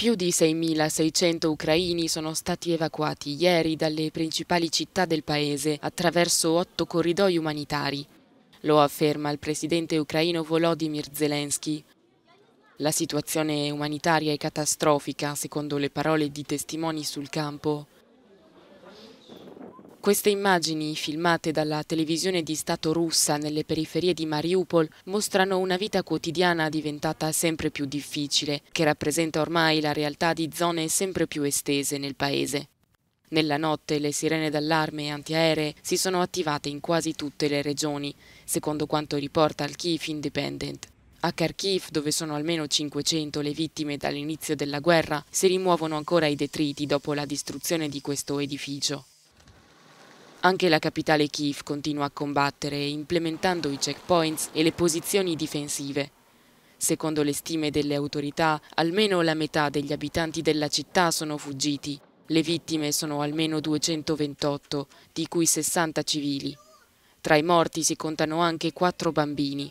Più di 6.600 ucraini sono stati evacuati ieri dalle principali città del paese attraverso otto corridoi umanitari. Lo afferma il presidente ucraino Volodymyr Zelensky. La situazione umanitaria è catastrofica, secondo le parole di testimoni sul campo. Queste immagini, filmate dalla televisione di Stato russa nelle periferie di Mariupol, mostrano una vita quotidiana diventata sempre più difficile, che rappresenta ormai la realtà di zone sempre più estese nel paese. Nella notte le sirene d'allarme antiaeree si sono attivate in quasi tutte le regioni, secondo quanto riporta il Kiev Independent. A Kharkiv, dove sono almeno 500 le vittime dall'inizio della guerra, si rimuovono ancora i detriti dopo la distruzione di questo edificio. Anche la capitale Kiev continua a combattere implementando i checkpoints e le posizioni difensive. Secondo le stime delle autorità, almeno la metà degli abitanti della città sono fuggiti. Le vittime sono almeno 228, di cui 60 civili. Tra i morti si contano anche quattro bambini.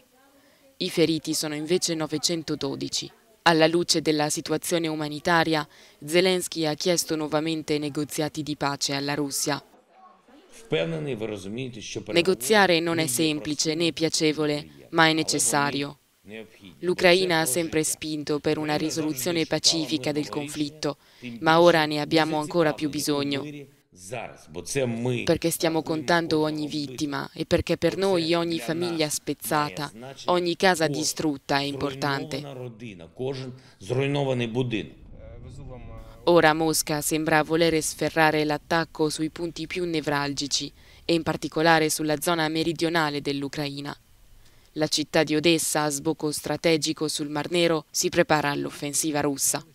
I feriti sono invece 912. Alla luce della situazione umanitaria, Zelensky ha chiesto nuovamente negoziati di pace alla Russia. Negoziare non è semplice né piacevole, ma è necessario. L'Ucraina ha sempre spinto per una risoluzione pacifica del conflitto, ma ora ne abbiamo ancora più bisogno. Perché stiamo contando ogni vittima e perché per noi ogni famiglia spezzata, ogni casa distrutta è importante. Ora Mosca sembra volere sferrare l'attacco sui punti più nevralgici e in particolare sulla zona meridionale dell'Ucraina. La città di Odessa, a sbocco strategico sul Mar Nero, si prepara all'offensiva russa.